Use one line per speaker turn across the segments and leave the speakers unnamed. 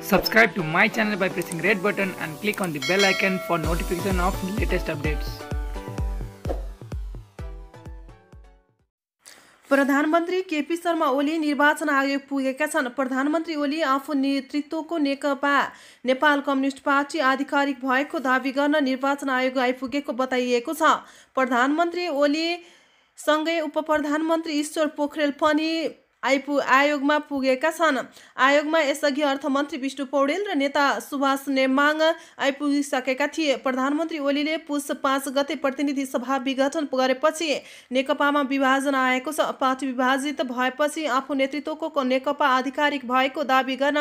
Subscribe to my channel by pressing red button and click on the bell icon for notification of latest updates. प्रधानमन्त्री केपी शर्मा ओली निर्वाचन आयोग पुगेका छन् प्रधानमन्त्री ओली आफू नेतृत्वको नेकपा नेपाल कम्युनिस्ट पार्टी आधिकारिक भएको दावी गर्न निर्वाचन आयोग आइपुगेको बताइएको छ प्रधानमन्त्री ओली सँगै उप प्रधानमन्त्री ईश्वर पोखरेल पनि आइपु आयोगमा पुगेका छन् आयोगमा यसअघि अर्थमन्त्री विष्णु पौडेल र नेता सुभाष नेमाङ आइपुगिसकेका थिए प्रधानमन्त्री ओलीले पुस पाँच गते प्रतिनिधि सभा विघटन गरेपछि नेकपामा विभाजन आएको छ पार्टी विभाजित भएपछि आफू नेतृत्वको नेकपा आधिकारिक भएको दावी गर्न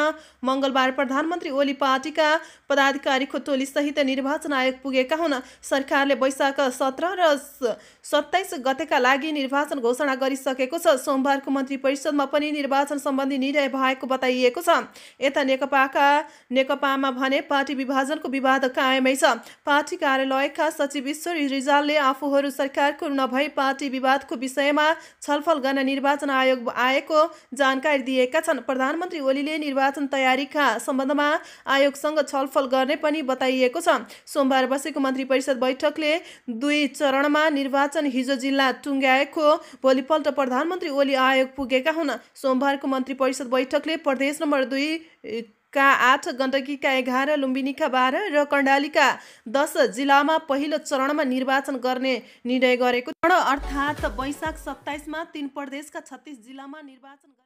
मङ्गलबार प्रधानमन्त्री ओली पार्टीका पदाधिकारीको टोलीसहित निर्वाचन आयोग पुगेका हुन् सरकारले वैशाख सत्र र सत्ताइस गतेका लागि निर्वाचन घोषणा गरिसकेको छ सोमबारको मन्त्री परिषद संसदमा पनि निर्वाचन सम्बन्धी निर्णय भएको बताइएको छ यता नेकपाका नेकपामा भने पार्टी विभाजनको विवाद कायमै छ पार्टी कार्यालयका सचिव ईश्वर रिजालले आफूहरू सरकारको नभई पार्टी विवादको विषयमा छलफल गर्न निर्वाचन आयोग आएको जानकारी दिएका छन् प्रधानमन्त्री ओलीले निर्वाचन तयारीका सम्बन्धमा आयोगसँग छलफल गर्ने पनि बताइएको छ सोमबार बसेको मन्त्री परिषद बैठकले दुई चरणमा निर्वाचन हिजो जिल्ला टुङ्ग्याएको भोलिपल्ट प्रधानमन्त्री ओली आयोग पुगेका हुन् हुन सोमबारको मन्त्री परिषद बैठकले प्रदेश नम्बर दुई का आठ गण्डकीका एघार लुम्बिनीका बाह्र र कर्णालीका दस जिल्लामा पहिलो चरणमा निर्वाचन गर्ने निर्णय गरेको अर्थात् वैशाख सत्ताइसमा तीन प्रदेशका छत्तिस जिल्लामा निर्वाचन